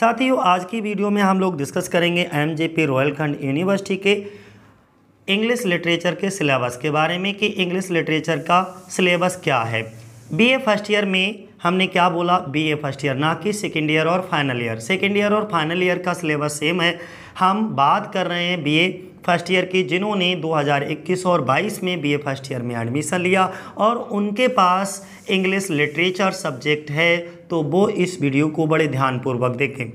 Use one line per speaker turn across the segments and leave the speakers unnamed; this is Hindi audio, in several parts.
साथ ही आज की वीडियो में हम लोग डिस्कस करेंगे M J P Rohilkhand university के इंग्लिश लिटरेचर के सिलेबस के बारे में कि इंग्लिश लिटरेचर का सिलेबस क्या है बी ए फर्स्ट ईयर में हमने क्या बोला बी ए फर्स्ट ईयर ना कि सेकेंड ईयर और फाइनल ईयर सेकेंड ईयर और फाइनल ईयर का सिलेबस सेम है हम बात कर रहे हैं बी ए फर्स्ट ईयर की जिन्होंने 2021 और 22 में बीए फर्स्ट ईयर में एडमिशन लिया और उनके पास इंग्लिश लिटरेचर सब्जेक्ट है तो वो इस वीडियो को बड़े ध्यानपूर्वक देखें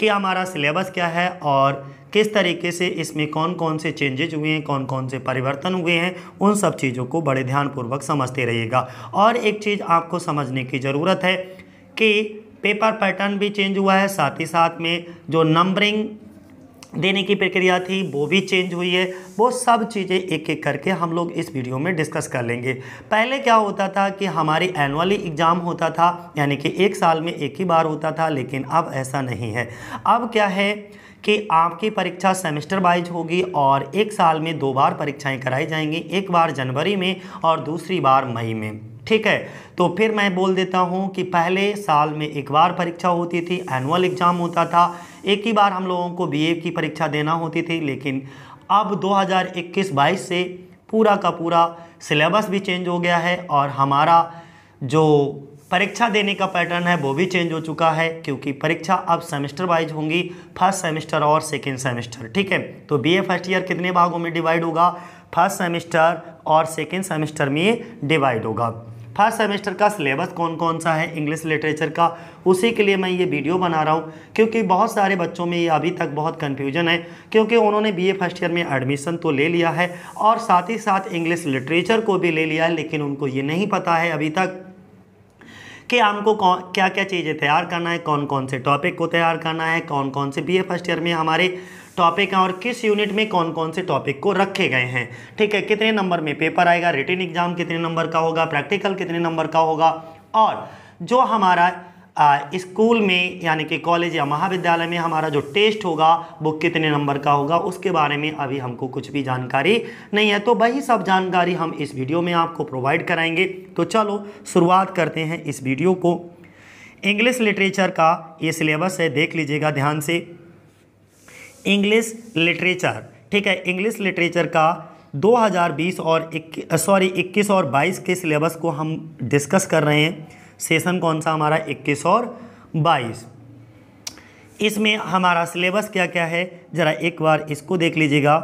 कि हमारा सिलेबस क्या है और किस तरीके से इसमें कौन कौन से चेंजेज हुए हैं कौन कौन से परिवर्तन हुए हैं उन सब चीज़ों को बड़े ध्यानपूर्वक समझते रहिएगा और एक चीज़ आपको समझने की ज़रूरत है कि पेपर पैटर्न भी चेंज हुआ है साथ ही साथ में जो नंबरिंग देने की प्रक्रिया थी वो भी चेंज हुई है वो सब चीज़ें एक एक करके हम लोग इस वीडियो में डिस्कस कर लेंगे पहले क्या होता था कि हमारी एनुअली एग्ज़ाम होता था यानी कि एक साल में एक ही बार होता था लेकिन अब ऐसा नहीं है अब क्या है कि आपकी परीक्षा सेमेस्टर वाइज होगी और एक साल में दो बार परीक्षाएँ कराई जाएंगी एक बार जनवरी में और दूसरी बार मई में ठीक है तो फिर मैं बोल देता हूँ कि पहले साल में एक बार परीक्षा होती थी एनुअल एग्ज़ाम होता था एक ही बार हम लोगों को बीए की परीक्षा देना होती थी लेकिन अब 2021-22 से पूरा का पूरा सिलेबस भी चेंज हो गया है और हमारा जो परीक्षा देने का पैटर्न है वो भी चेंज हो चुका है क्योंकि परीक्षा अब सेमेस्टर वाइज होंगी फर्स्ट सेमेस्टर और सेकेंड सेमेस्टर ठीक है तो ए फर्स्ट ईयर कितने भागों में डिवाइड होगा फर्स्ट सेमेस्टर और सेकेंड सेमेस्टर में डिवाइड होगा फर्स्ट सेमेस्टर का सिलेबस कौन कौन सा है इंग्लिश लिटरेचर का उसी के लिए मैं ये वीडियो बना रहा हूँ क्योंकि बहुत सारे बच्चों में ये अभी तक बहुत कन्फ्यूजन है क्योंकि उन्होंने बी फर्स्ट ईयर में एडमिशन तो ले लिया है और साथ ही साथ इंग्लिश लिटरेचर को भी ले लिया है लेकिन उनको ये नहीं पता है अभी तक कि हमको क्या क्या चीज़ें तैयार करना है कौन कौन से टॉपिक को तैयार करना है कौन कौन से बी फर्स्ट ईयर में हमारे टॉपिक हैं और किस यूनिट में कौन कौन से टॉपिक को रखे गए हैं ठीक है कितने नंबर में पेपर आएगा रिटर्न एग्जाम कितने नंबर का होगा प्रैक्टिकल कितने नंबर का होगा और जो हमारा स्कूल में यानी कि कॉलेज या महाविद्यालय में हमारा जो टेस्ट होगा वो कितने नंबर का होगा उसके बारे में अभी हमको कुछ भी जानकारी नहीं है तो वही सब जानकारी हम इस वीडियो में आपको प्रोवाइड कराएंगे तो चलो शुरुआत करते हैं इस वीडियो को इंग्लिश लिटरेचर का ये सिलेबस है देख लीजिएगा ध्यान से इंग्लिश लिटरेचर ठीक है इंग्लिश लिटरेचर का 2020 और सॉरी 21 और 22 के सिलेबस को हम डिस्कस कर रहे हैं सेशन कौन सा हमारा 21 और 22 इसमें हमारा सिलेबस क्या क्या है ज़रा एक बार इसको देख लीजिएगा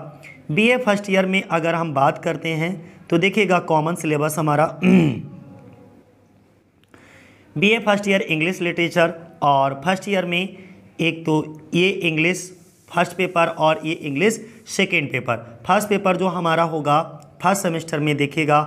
बीए फर्स्ट ईयर में अगर हम बात करते हैं तो देखिएगा कॉमन सिलेबस हमारा BA first year English literature और फर्स्ट ईयर में एक तो ये इंग्लिश फर्स्ट पेपर और ये English second paper first paper जो हमारा होगा फर्स्ट सेमेस्टर में देखेगा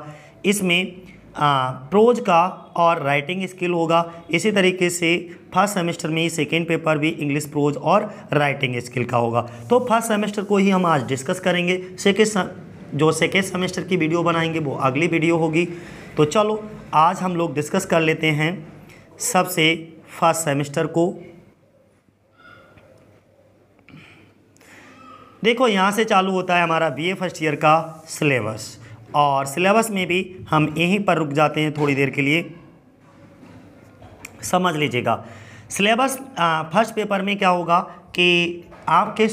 इसमें प्रोज का और राइटिंग स्किल होगा इसी तरीके से फर्स्ट सेमेस्टर में ही सेकेंड पेपर भी इंग्लिश प्रोज और राइटिंग स्किल का होगा तो फर्स्ट सेमेस्टर को ही हम आज डिस्कस करेंगे सेकेंड जो सेकेंड सेमेस्टर की वीडियो बनाएंगे वो अगली वीडियो होगी तो चलो आज हम लोग डिस्कस कर लेते हैं सबसे फर्स्ट सेमेस्टर को देखो यहाँ से चालू होता है हमारा बीए फर्स्ट ईयर का सिलेबस और सिलेबस में भी हम यहीं पर रुक जाते हैं थोड़ी देर के लिए समझ लीजिएगा सिलेबस फर्स्ट पेपर में क्या होगा कि आपके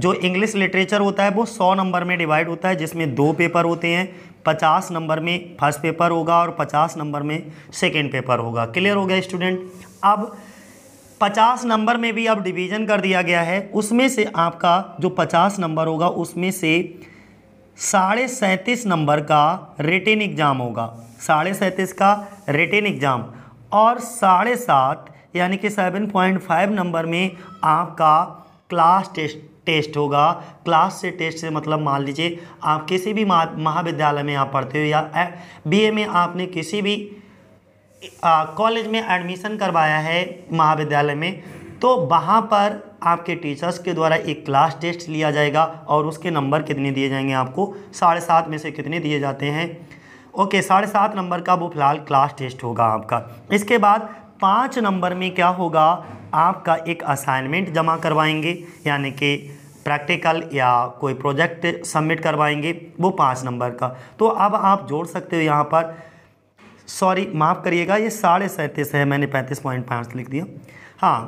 जो इंग्लिश लिटरेचर होता है वो सौ नंबर में डिवाइड होता है जिसमें दो पेपर होते हैं पचास नंबर में फर्स्ट पेपर होगा और पचास नंबर में सेकेंड पेपर होगा क्लियर हो गया स्टूडेंट अब पचास नंबर में भी अब डिवीजन कर दिया गया है उसमें से आपका जो पचास नंबर होगा उसमें से साढ़े सैंतीस नंबर का रिटेन एग्ज़ाम होगा साढ़े सैंतीस का रिटेन एग्ज़ाम और साढ़े सात यानी कि सेवन पॉइंट फाइव नंबर में आपका क्लास टेस्ट टेस्ट होगा क्लास से टेस्ट से मतलब मान लीजिए आप किसी भी महाविद्यालय में आप पढ़ते हो या बीए में आपने किसी भी कॉलेज में एडमिशन करवाया है महाविद्यालय में तो वहाँ पर आपके टीचर्स के द्वारा एक क्लास टेस्ट लिया जाएगा और उसके नंबर कितने दिए जाएंगे आपको साढ़े सात में से कितने दिए जाते हैं ओके साढ़े सात नंबर का वो फिलहाल क्लास टेस्ट होगा आपका इसके बाद पाँच नंबर में क्या होगा आपका एक असाइनमेंट जमा करवाएंगे यानी कि प्रैक्टिकल या कोई प्रोजेक्ट सबमिट करवाएंगे वो पाँच नंबर का तो अब आप जोड़ सकते हो यहाँ पर सॉरी माफ़ करिएगा ये साढ़े सैंतीस है मैंने पैंतीस पॉइंट पाँच लिख दिया हाँ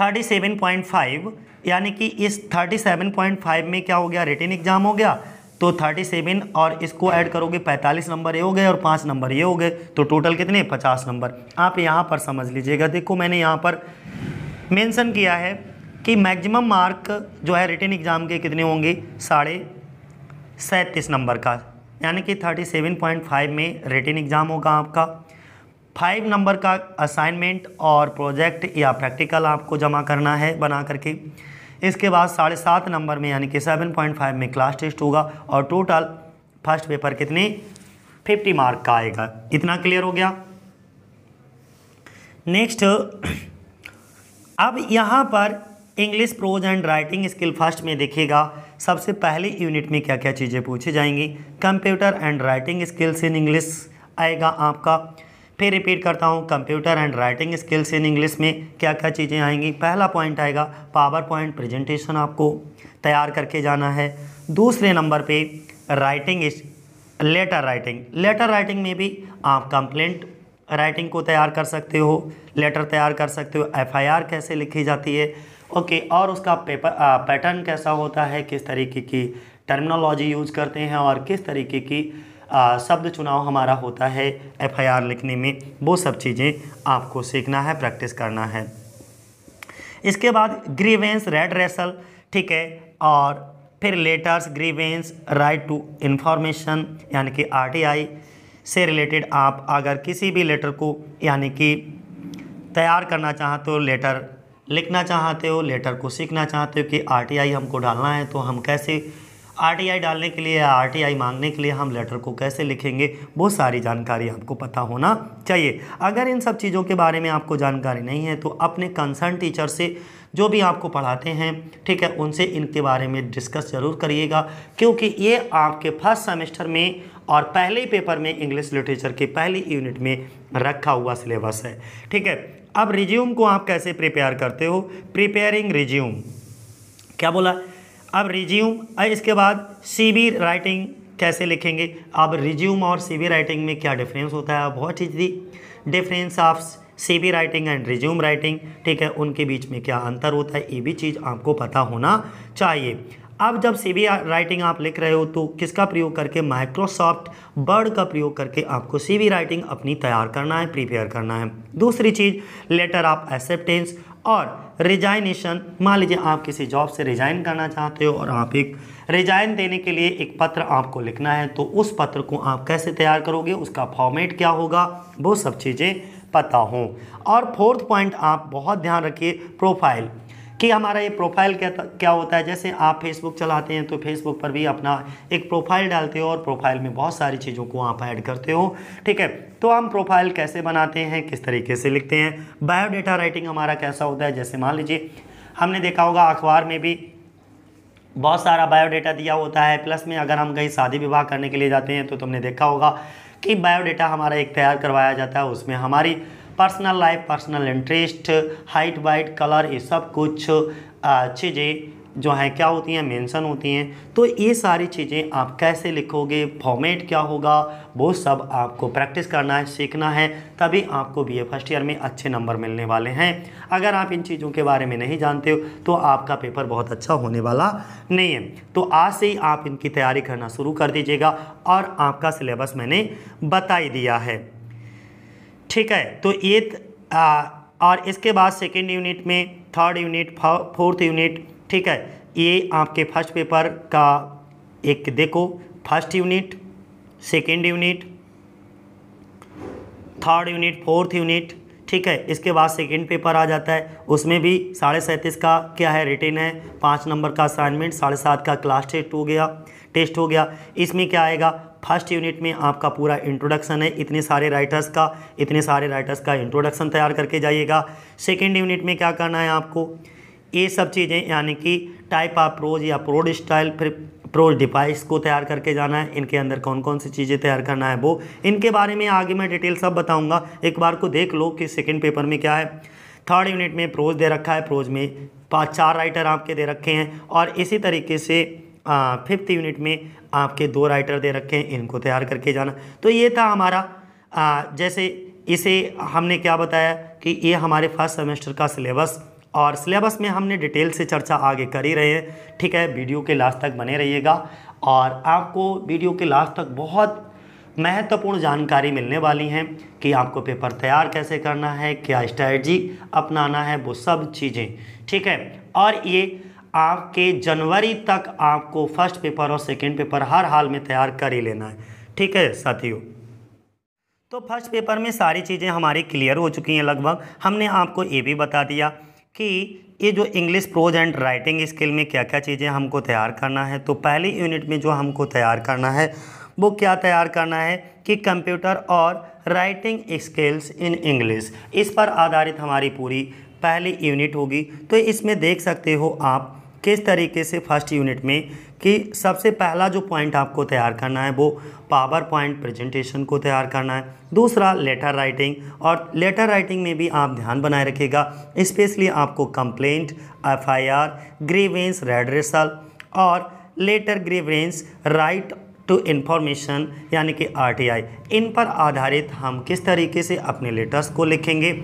थर्टी सेवन पॉइंट फाइव यानी कि इस थर्टी सेवन पॉइंट फाइव में क्या हो गया रिटर्न एग्जाम हो गया तो थर्टी सेवन और इसको ऐड करोगे पैंतालीस नंबर ये हो गए और पाँच नंबर ये हो गए तो टोटल कितने पचास नंबर आप यहाँ पर समझ लीजिएगा देखो मैंने यहाँ पर मैंसन किया है कि मैक्सिमम मार्क जो है रिटर्न एग्ज़ाम के कितने होंगे साढ़े सैंतीस नंबर का यानी कि 37.5 में रिटर्न एग्ज़ाम होगा आपका फाइव नंबर का असाइनमेंट और प्रोजेक्ट या प्रैक्टिकल आपको जमा करना है बना करके इसके बाद साढ़े सात नंबर में यानी कि सेवन पॉइंट फाइव में क्लास टेस्ट होगा और टोटल फर्स्ट पेपर कितने फिफ्टी मार्क का आएगा इतना क्लियर हो गया नेक्स्ट अब यहाँ पर English prose and writing skill first में देखिएगा सबसे पहले यूनिट में क्या क्या चीज़ें पूछी जाएंगी computer and writing skills in English आएगा आपका फिर रिपीट करता हूँ computer and writing skills in English में क्या क्या चीज़ें आएंगी पहला पॉइंट आएगा पावर पॉइंट प्रेजेंटेशन आपको तैयार करके जाना है दूसरे नंबर पर writing letter writing letter writing में भी आप कंप्लेंट राइटिंग को तैयार कर सकते हो लेटर तैयार कर सकते हो एफआईआर कैसे लिखी जाती है ओके और उसका पेपर पैटर्न कैसा होता है किस तरीके की टर्मिनोलॉजी यूज करते हैं और किस तरीके की आ, शब्द चुनाव हमारा होता है एफआईआर लिखने में वो सब चीज़ें आपको सीखना है प्रैक्टिस करना है इसके बाद ग्रीवेंस रेड रेसल ठीक है और फिर letters grievance right to information यानी कि आरटीआई से रिलेटेड आप अगर किसी भी लेटर को यानी कि तैयार करना चाहें तो लेटर लिखना चाहते हो लेटर को सीखना चाहते हो कि आर हमको डालना है तो हम कैसे आर डालने के लिए या आर मांगने के लिए हम लेटर को कैसे लिखेंगे वो सारी जानकारी आपको पता होना चाहिए अगर इन सब चीज़ों के बारे में आपको जानकारी नहीं है तो अपने कंसर्न टीचर से जो भी आपको पढ़ाते हैं ठीक है उनसे इनके बारे में डिस्कस ज़रूर करिएगा क्योंकि ये आपके फर्स्ट सेमेस्टर में और पहले पेपर में इंग्लिश लिटरेचर के पहली यूनिट में रखा हुआ सिलेबस है ठीक है अब रिज्यूम को आप कैसे प्रिपेयर करते हो प्रिपेयरिंग रिज्यूम क्या बोला अब रिज्यूम इसके बाद बी राइटिंग कैसे लिखेंगे अब रिज्यूम और बी राइटिंग में क्या डिफरेंस होता है बहुत ही the difference of B writing and resume writing ठीक है उनके बीच में क्या अंतर होता है ये भी चीज़ आपको पता होना चाहिए अब जब सी राइटिंग आप लिख रहे हो तो किसका प्रयोग करके माइक्रोसॉफ्ट वर्ड का प्रयोग करके आपको सी राइटिंग अपनी तैयार करना है प्रिपेयर करना है दूसरी चीज़ लेटर ऑफ एक्सेप्टेंस और रिजाइनेशन मान लीजिए आप किसी जॉब से रिजाइन करना चाहते हो और आप एक रिजाइन देने के लिए एक पत्र आपको लिखना है तो उस पत्र को आप कैसे तैयार करोगे उसका फॉर्मेट क्या होगा वो सब चीज़ें पता हों और फोर्थ पॉइंट आप बहुत ध्यान रखिए प्रोफाइल कि हमारा ये प्रोफाइल क्या क्या होता है जैसे आप फेसबुक चलाते हैं तो फेसबुक पर भी अपना एक प्रोफाइल डालते हो और प्रोफाइल में बहुत सारी चीज़ों को आप ऐड करते हो ठीक है तो हम प्रोफाइल कैसे बनाते हैं किस तरीके से लिखते हैं बायोडेटा राइटिंग हमारा कैसा होता है जैसे मान लीजिए हमने देखा होगा अखबार में भी बहुत सारा बायोडेटा दिया होता है प्लस में अगर हम कहीं शादी विवाह करने के लिए जाते हैं तो तुमने देखा होगा कि बायोडेटा हमारा एक तैयार करवाया जाता है उसमें हमारी personal life personal interest height weight colour ये सब कुछ चीज़ें जो हैं क्या होती हैं मेंशन होती हैं तो ये सारी चीज़ें आप कैसे लिखोगे फॉर्मेट क्या होगा वो सब आपको प्रैक्टिस करना है सीखना है तभी आपको बी फर्स्ट ईयर में अच्छे नंबर मिलने वाले हैं अगर आप इन चीज़ों के बारे में नहीं जानते हो तो आपका पेपर बहुत अच्छा होने वाला नहीं है तो आज से ही आप इनकी तैयारी करना शुरू कर दीजिएगा और आपका सिलेबस मैंने बता ही दिया है ठीक है तो ये और इसके बाद सेकेंड यूनिट में थर्ड यूनिट फोर्थ यूनिट ठीक है ये आपके फर्स्ट पेपर का एक देखो first unit second unit third unit fourth unit ठीक है इसके बाद सेकेंड पेपर आ जाता है उसमें भी साढ़े सैंतीस का क्या है रिटेन है पाँच नंबर का असाइनमेंट साढ़े सात का क्लास टेस्ट हो गया टेस्ट हो गया इसमें क्या आएगा फर्स्ट यूनिट में आपका पूरा इंट्रोडक्शन है इतने सारे राइटर्स का इतने सारे राइटर्स का इंट्रोडक्शन तैयार करके जाइएगा सेकेंड यूनिट में क्या करना है आपको ये सब चीज़ें यानी कि टाइप ऑफ प्रोज या प्रोड स्टाइल फिर प्रोज डिवाइस को तैयार करके जाना है इनके अंदर कौन कौन सी चीज़ें तैयार करना है वो इनके बारे में आगे मैं डिटेल सब बताऊंगा एक बार को देख लो कि सेकंड पेपर में क्या है थर्ड यूनिट में प्रोज दे रखा है प्रोज में पाँच चार राइटर आपके दे रखे हैं और इसी तरीके से फिफ्थ यूनिट में आपके दो राइटर दे रखे हैं इनको तैयार करके जाना तो ये था हमारा आ, जैसे इसे हमने क्या बताया कि ये हमारे फर्स्ट सेमेस्टर का सिलेबस और सिलेबस में हमने डिटेल से चर्चा आगे कर ही रहे हैं ठीक है वीडियो के लास्ट तक बने रहिएगा और आपको वीडियो के लास्ट तक बहुत महत्वपूर्ण जानकारी मिलने वाली हैं कि आपको पेपर तैयार कैसे करना है क्या स्ट्रैटी अपनाना है वो सब चीज़ें ठीक है और ये आपके जनवरी तक आपको फर्स्ट पेपर और सेकेंड पेपर हर हाल में तैयार कर ही लेना है ठीक है साथियों तो फर्स्ट पेपर में सारी चीज़ें हमारी क्लियर हो चुकी हैं लगभग हमने आपको ये भी बता दिया कि ये जो English prose and writing skill में क्या क्या चीज़ें हमको तैयार करना है तो पहली यूनिट में जो हमको तैयार करना है वो क्या तैयार करना है कि कंप्यूटर और राइटिंग स्किल्स इन इंग्लिश इस पर आधारित हमारी पूरी पहली यूनिट होगी तो इसमें देख सकते हो आप किस तरीके से फर्स्ट यूनिट में कि सबसे पहला जो पॉइंट आपको तैयार करना है वो पावर पॉइंट प्रेजेंटेशन को तैयार करना है दूसरा लेटर राइटिंग और लेटर राइटिंग में भी आप ध्यान बनाए रखिएगा स्पेशली आपको कंप्लेंट एफआईआर ग्रीवेंस रेडरेसल और letter grievance right to information यानी कि आरटीआई इन पर आधारित हम किस तरीके से अपने लेटर्स को लिखेंगे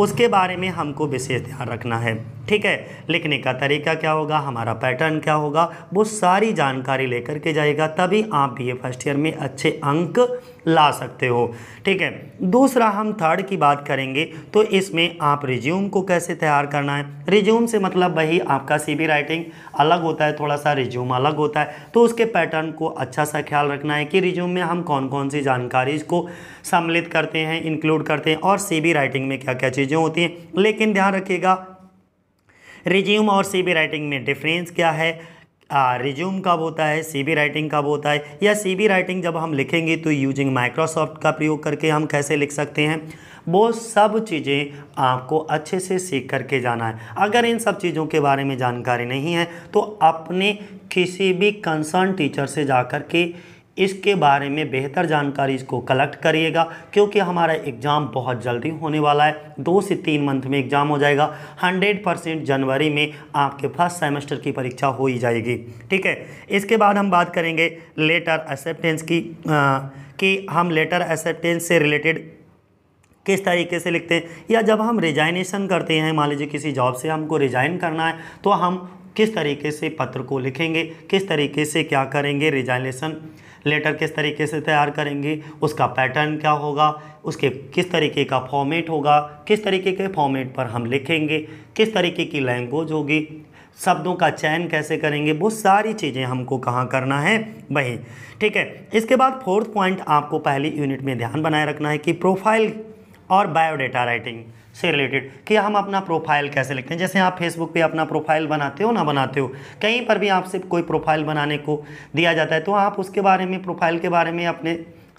उसके बारे में हमको विशेष ध्यान रखना है ठीक है लिखने का तरीका क्या होगा हमारा पैटर्न क्या होगा वो सारी जानकारी लेकर के जाएगा तभी आप बी ये फर्स्ट ईयर में अच्छे अंक ला सकते हो ठीक है दूसरा हम थर्ड की बात करेंगे तो इसमें आप रिज्यूम को कैसे तैयार करना है रिज्यूम से मतलब वही आपका बी राइटिंग अलग होता है थोड़ा सा रिज्यूम अलग होता है तो उसके पैटर्न को अच्छा सा ख्याल रखना है कि रिज्यूम में हम कौन कौन सी जानकारी को सम्मिलित करते हैं इंक्लूड करते हैं और बी राइटिंग में क्या क्या चीज़ें होती हैं लेकिन ध्यान रखिएगा रिज्यूम और सीबी राइटिंग में डिफरेंस क्या है रिज्यूम कब होता है सीबी राइटिंग कब होता है या सीबी राइटिंग जब हम लिखेंगे तो यूजिंग माइक्रोसॉफ्ट का प्रयोग करके हम कैसे लिख सकते हैं वो सब चीज़ें आपको अच्छे से सीख करके जाना है अगर इन सब चीज़ों के बारे में जानकारी नहीं है तो अपने किसी भी कंसर्न टीचर से जा कर के इसके बारे में बेहतर जानकारी इसको कलेक्ट करिएगा क्योंकि हमारा एग्ज़ाम बहुत जल्दी होने वाला है दो से तीन मंथ में एग्ज़ाम हो जाएगा हंड्रेड परसेंट जनवरी में आपके फर्स्ट सेमेस्टर की परीक्षा हो ही जाएगी ठीक है इसके बाद हम बात करेंगे लेटर एक्सेप्टेंस की आ, कि हम लेटर एक्सेप्टेंस से रिलेटेड किस तरीके से लिखते हैं या जब हम रिजाइनेशन करते हैं मान लीजिए किसी जॉब से हमको रिजाइन करना है तो हम किस तरीके से पत्र को लिखेंगे किस तरीके से क्या करेंगे रिजाइनेशन लेटर किस तरीके से तैयार करेंगे उसका पैटर्न क्या होगा उसके किस तरीके का फॉर्मेट होगा किस तरीके के फॉर्मेट पर हम लिखेंगे किस तरीके की लैंग्वेज होगी शब्दों का चयन कैसे करेंगे वो सारी चीज़ें हमको कहाँ करना है वही ठीक है इसके बाद फोर्थ पॉइंट आपको पहली यूनिट में ध्यान बनाए रखना है कि प्रोफाइल और बायोडेटा राइटिंग से रिलेटेड कि हम अपना प्रोफाइल कैसे लिखते हैं जैसे आप फेसबुक पे अपना प्रोफाइल बनाते हो ना बनाते हो कहीं पर भी आपसे कोई प्रोफाइल बनाने को दिया जाता है तो आप उसके बारे में प्रोफाइल के बारे में अपने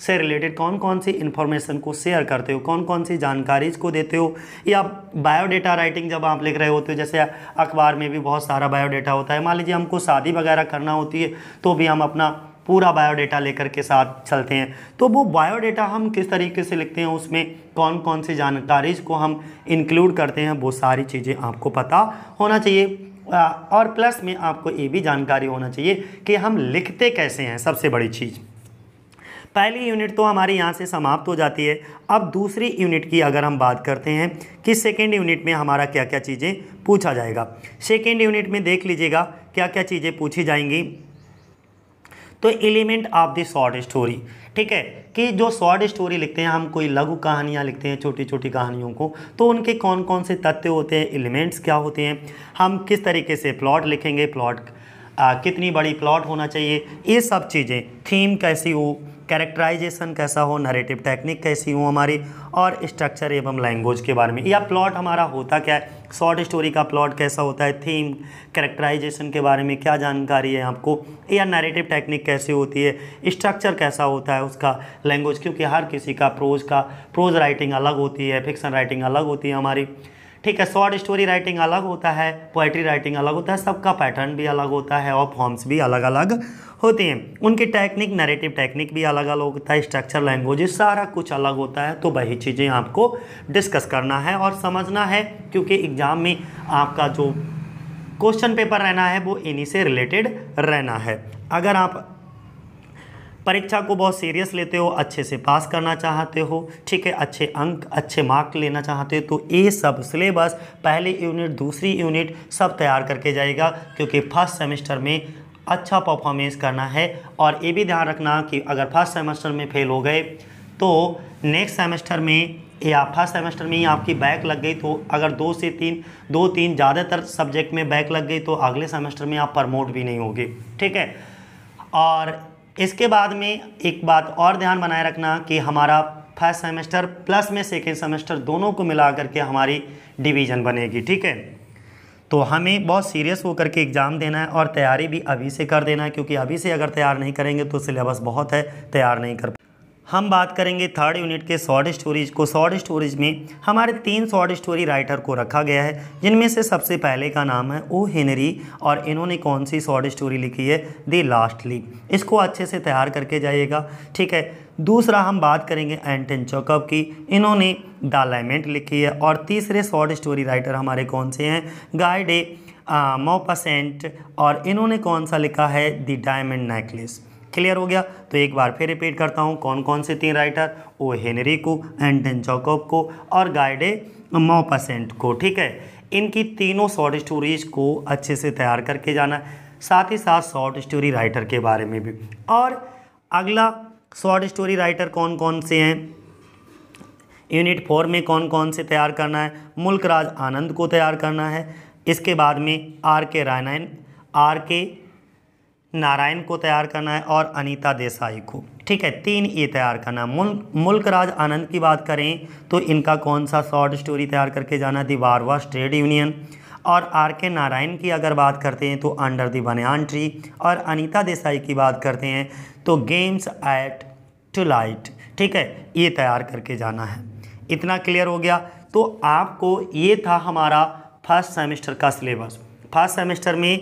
से रिलेटेड कौन कौन सी इन्फॉर्मेशन को शेयर करते हो कौन कौन सी जानकारी को देते हो या बायोडेटा राइटिंग जब आप लिख रहे होते हो जैसे अखबार में भी बहुत सारा बायोडेटा होता है मान लीजिए हमको शादी वगैरह करना होती है तो भी हम अपना पूरा बायोडाटा लेकर के साथ चलते हैं तो वो बायोडाटा हम किस तरीके से लिखते हैं उसमें कौन कौन सी जानकारी को हम इंक्लूड करते हैं वो सारी चीज़ें आपको पता होना चाहिए और प्लस में आपको ये भी जानकारी होना चाहिए कि हम लिखते कैसे हैं सबसे बड़ी चीज़ पहली यूनिट तो हमारी यहाँ से समाप्त हो जाती है अब दूसरी यूनिट की अगर हम बात करते हैं कि सेकेंड यूनिट में हमारा क्या क्या चीज़ें पूछा जाएगा सेकेंड यूनिट में देख लीजिएगा क्या क्या चीज़ें पूछी जाएंगी तो element of the short story ठीक है कि जो शॉर्ट स्टोरी लिखते हैं हम कोई लघु कहानियाँ लिखते हैं छोटी छोटी कहानियों को तो उनके कौन कौन से तथ्य होते हैं एलिमेंट्स क्या होते हैं हम किस तरीके से प्लॉट लिखेंगे प्लॉट कितनी बड़ी प्लॉट होना चाहिए ये सब चीज़ें थीम कैसी हो कैरेक्टराइजेशन कैसा हो नरेटिव टेक्निक कैसी हो हमारी और स्ट्रक्चर एवं लैंग्वेज के बारे में या प्लॉट हमारा होता क्या है शॉर्ट स्टोरी का प्लॉट कैसा होता है थीम कैरेक्टराइजेशन के बारे में क्या जानकारी है आपको या नैरेटिव टेक्निक कैसी होती है स्ट्रक्चर कैसा होता है उसका लैंग्वेज क्योंकि हर किसी का प्रोज का प्रोज राइटिंग अलग होती है फिक्सन राइटिंग अलग होती है हमारी ठीक है शॉर्ट स्टोरी राइटिंग अलग होता है पोइट्री राइटिंग अलग होता है सबका पैटर्न भी अलग होता है और फॉर्म्स भी अलग अलग होते हैं उनकी टेक्निक नरेटिव टेक्निक भी अलग अलग होता है स्ट्रक्चर लैंग्वेजेस सारा कुछ अलग होता है तो वही चीज़ें आपको डिस्कस करना है और समझना है क्योंकि एग्ज़ाम में आपका जो क्वेश्चन पेपर रहना है वो इन्हीं से रिलेटेड रहना है अगर आप परीक्षा को बहुत सीरियस लेते हो अच्छे से पास करना चाहते हो ठीक है अच्छे अंक अच्छे मार्क लेना चाहते हो तो ये सब सिलेबस पहली यूनिट दूसरी यूनिट सब तैयार करके जाएगा क्योंकि फर्स्ट सेमेस्टर में अच्छा परफॉर्मेंस करना है और ये भी ध्यान रखना कि अगर फर्स्ट सेमेस्टर में फेल हो गए तो नेक्स्ट सेमेस्टर में या फर्स्ट सेमेस्टर में ही आपकी बैक लग गई तो अगर दो से तीन दो तीन ज़्यादातर सब्जेक्ट में बैक लग गई तो अगले सेमेस्टर में आप प्रमोट भी नहीं होगे ठीक है और इसके बाद में एक बात और ध्यान बनाए रखना कि हमारा फर्स्ट सेमेस्टर प्लस में सेकेंड सेमेस्टर दोनों को मिला करके हमारी डिवीज़न बनेगी ठीक है तो हमें बहुत सीरियस होकर के एग्ज़ाम देना है और तैयारी भी अभी से कर देना है क्योंकि अभी से अगर तैयार नहीं करेंगे तो सिलेबस बहुत है तैयार नहीं कर हम बात करेंगे थर्ड यूनिट के शॉर्ट स्टोरीज को शॉर्ट स्टोरीज में हमारे तीन शॉर्ट स्टोरी राइटर को रखा गया है जिनमें से सबसे पहले का नाम है ओ हेनरी और इन्होंने कौन सी शॉर्ट स्टोरी लिखी है दी लास्ट लीग इसको अच्छे से तैयार करके जाइएगा ठीक है दूसरा हम बात करेंगे एंटन चौकअप की इन्होंने द लाइमेंट लिखी है और तीसरे शॉर्ट स्टोरी राइटर हमारे कौन से हैं गाइडे मोपसेंट uh, और इन्होंने कौन सा लिखा है द डायमंड नेकलेस क्लियर हो गया तो एक बार फिर रिपीट करता हूँ कौन कौन से तीन राइटर ओ हेनरी को एंटन चौकअप को और गाइडे मोपसेंट को ठीक है इनकी तीनों शॉर्ट स्टोरीज को अच्छे से तैयार करके जाना साथ ही साथ शॉर्ट स्टोरी राइटर के बारे में भी और अगला शॉर्ट स्टोरी राइटर कौन कौन से हैं यूनिट फोर में कौन कौन से तैयार करना है मुल्क राज आनंद को तैयार करना है इसके बाद में आर के रायनायन आर के नारायण को तैयार करना है और अनीता देसाई को ठीक है तीन ये तैयार करना है मुल्क मुल्क राज आनंद की बात करें तो इनका कौन सा शॉर्ट स्टोरी तैयार करके जाना है दिवारवा ट्रेड यूनियन और आर के नारायण की अगर बात करते हैं तो अंडर दी बनियान ट्री और अनीता देसाई की बात करते हैं तो गेम्स एट टू लाइट ठीक है ये तैयार करके जाना है इतना क्लियर हो गया तो आपको ये था हमारा फर्स्ट सेमेस्टर का सिलेबस फर्स्ट सेमेस्टर में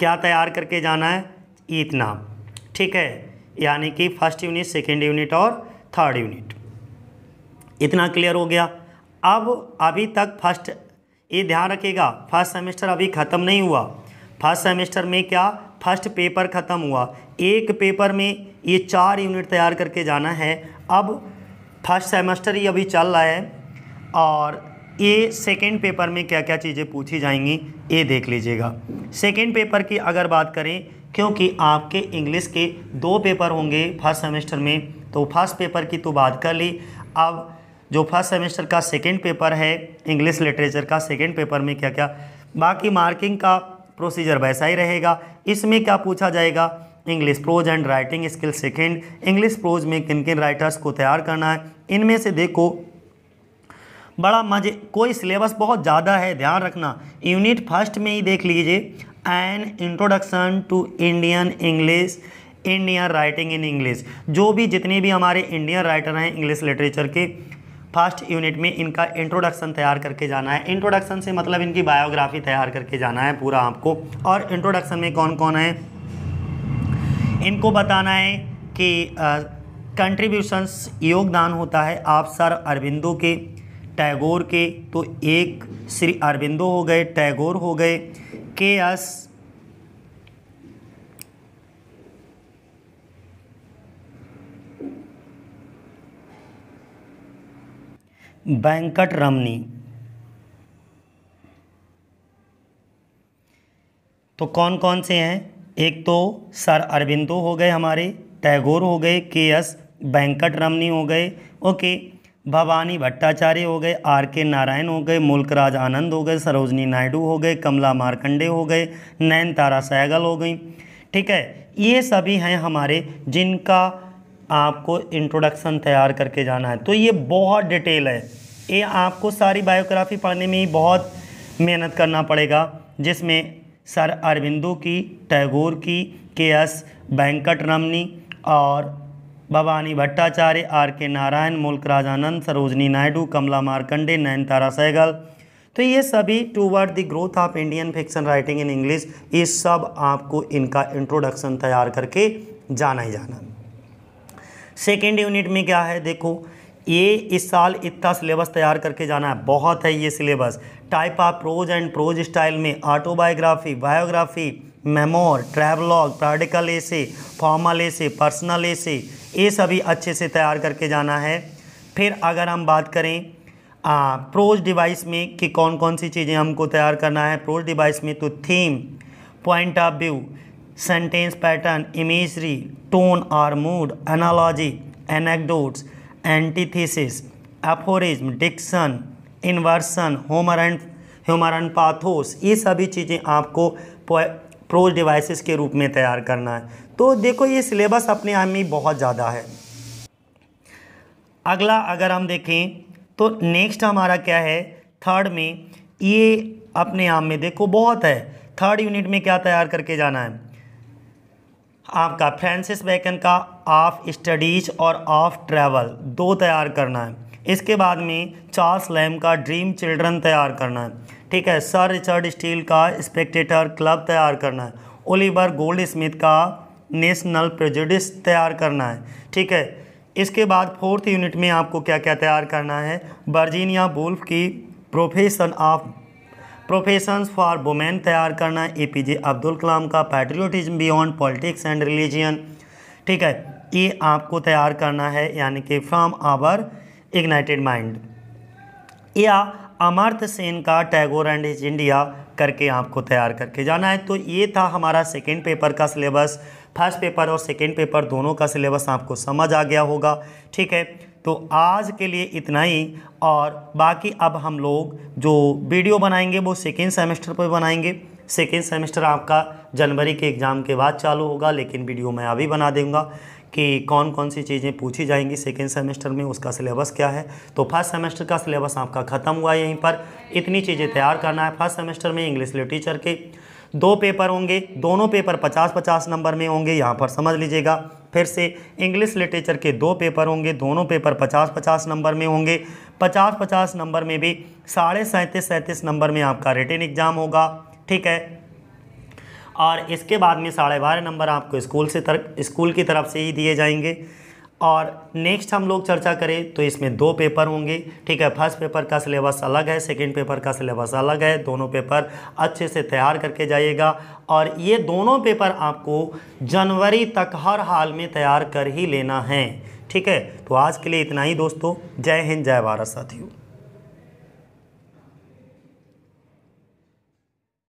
क्या तैयार करके जाना है इतना ठीक है यानी कि फर्स्ट यूनिट सेकेंड यूनिट और थर्ड यूनिट इतना क्लियर हो गया अब अभी तक फर्स्ट ये ध्यान रखिएगा फर्स्ट सेमेस्टर अभी ख़त्म नहीं हुआ फर्स्ट सेमेस्टर में क्या फर्स्ट पेपर ख़त्म हुआ एक पेपर में ये चार यूनिट तैयार करके जाना है अब फर्स्ट सेमेस्टर ही अभी चल रहा है और ये सेकेंड पेपर में क्या क्या चीज़ें पूछी जाएंगी ये देख लीजिएगा सेकेंड पेपर की अगर बात करें क्योंकि आपके इंग्लिश के दो पेपर होंगे फर्स्ट सेमेस्टर में तो फर्स्ट पेपर की तो बात कर ली अब जो फर्स्ट सेमेस्टर का सेकेंड पेपर है इंग्लिश लिटरेचर का सेकेंड पेपर में क्या क्या बाकी मार्किंग का प्रोसीजर वैसा ही रहेगा इसमें क्या पूछा जाएगा English prose and writing skill second English prose में किन किन राइटर्स को तैयार करना है इनमें से देखो बड़ा मजे कोई सिलेबस बहुत ज़्यादा है ध्यान रखना यूनिट फर्स्ट में ही देख लीजिए an introduction to Indian English Indian writing in English जो भी जितने भी हमारे इंडियन राइटर हैं इंग्लिश लिटरेचर के फर्स्ट यूनिट में इनका इंट्रोडक्शन तैयार करके जाना है इंट्रोडक्शन से मतलब इनकी बायोग्राफी तैयार करके जाना है पूरा आपको और इंट्रोडक्शन में कौन कौन है इनको बताना है कि कंट्रीब्यूशंस योगदान होता है आप सर अरविंदो के टैगोर के तो एक श्री अरविंदो हो गए टैगोर हो गए के एस वेंकट रमनी तो कौन कौन से हैं एक तो सर अरविंदो हो गए हमारे टैगोर हो गए के एस वेंकट रमनी हो गए ओके भवानी भट्टाचार्य हो गए आर के नारायण हो गए मुल्कराज आनंद हो गए सरोजनी नायडू हो गए कमला मारकंडे हो गए नयन तारा सहगल हो गई ठीक है ये सभी हैं हमारे जिनका आपको इंट्रोडक्शन तैयार करके जाना है तो ये बहुत डिटेल है ये आपको सारी बायोग्राफी पढ़ने में ही बहुत मेहनत करना पड़ेगा जिसमें सर अरविंदो की टैगोर की के एस वेंकट रमनी और भवानी भट्टाचार्य आर के नारायण मुल्क राजानंद सरोजनी नायडू कमला मार्कंडे नयनतारा सहगल तो ये सभी towards the growth of Indian fiction writing in English ये सब आपको इनका इंट्रोडक्शन तैयार करके जाना ही जाना सेकेंड यूनिट में क्या है देखो ये इस साल इतना सिलेबस तैयार करके जाना है बहुत है ये syllabus type of prose and prose style में autobiography biography memoir travelogue periodical essay formal essay personal essay ये सभी अच्छे से तैयार करके जाना है फिर अगर हम बात करें आ, प्रोज डिवाइस में कि कौन कौन सी चीज़ें हमको तैयार करना है प्रोज डिवाइस में तो theme point of view sentence pattern imagery tone और mood analogy anecdotes antithesis aphorism diction inversion humour and humour and pathos ये सभी चीज़ें आपको प्रोज डिवाइसेस के रूप में तैयार करना है तो देखो ये सिलेबस अपने आप में बहुत ज़्यादा है अगला अगर हम देखें तो नेक्स्ट हमारा क्या है थर्ड में ये अपने आप में देखो बहुत है थर्ड यूनिट में क्या तैयार करके जाना है आपका फ्रांसिस बैकन का ऑफ स्टडीज और ऑफ ट्रैवल दो तैयार करना है इसके बाद में चार्ल्स लैम का ड्रीम चिल्ड्रन तैयार करना है ठीक है सर रिचर्ड स्टील का स्पेक्टेटर क्लब तैयार करना है ओलिवर गोल्ड स्मिथ का नेशनल प्रेजुडिस तैयार करना है ठीक है इसके बाद फोर्थ यूनिट में आपको क्या क्या तैयार करना है वर्जीनिया बुल्फ की profession of professions for women तैयार करना है A P J Abdul Kalam का patriotism beyond politics and religion ठीक है ये आपको तैयार करना है यानी कि फ्रॉम आवर इग्नाइटेड माइंड या अमर्थ सेन का टैगोर एंड इज इंडिया करके आपको तैयार करके जाना है तो ये था हमारा सेकेंड पेपर का सिलेबस फर्स्ट पेपर और सेकेंड पेपर दोनों का सिलेबस आपको समझ आ गया होगा ठीक है तो आज के लिए इतना ही और बाकी अब हम लोग जो वीडियो बनाएंगे वो सेकेंड सेमेस्टर पर बनाएंगे सेकेंड सेमेस्टर आपका जनवरी के एग्ज़ाम के बाद चालू होगा लेकिन वीडियो मैं अभी बना दूंगा कि कौन कौन सी चीज़ें पूछी जाएंगी सेकेंड सेमेस्टर में उसका सिलेबस क्या है तो फर्स्ट सेमेस्टर का सिलेबस आपका ख़त्म हुआ यहीं पर इतनी चीज़ें तैयार करना है फर्स्ट सेमेस्टर में इंग्लिश लिटरेचर के दो पेपर होंगे दोनों पेपर पचास पचास नंबर में होंगे यहाँ पर समझ लीजिएगा फिर से इंग्लिश लिटरेचर के दो पेपर होंगे दोनों पेपर पचास पचास नंबर में होंगे पचास पचास नंबर में भी साढ़े सैंतीस सैंतीस नंबर में आपका रिटर्न एग्ज़ाम होगा ठीक है और इसके बाद में साढ़े बारह नंबर आपको स्कूल से तर स्कूल की तरफ से ही दिए जाएंगे और नेक्स्ट हम लोग चर्चा करें तो इसमें दो पेपर होंगे ठीक है फर्स्ट पेपर का सिलेबस अलग है सेकंड पेपर का सिलेबस अलग है दोनों पेपर अच्छे से तैयार करके जाइएगा और ये दोनों पेपर आपको जनवरी तक हर हाल में तैयार कर ही लेना है ठीक है तो आज के लिए इतना ही दोस्तों जय हिंद जय भारत साथियों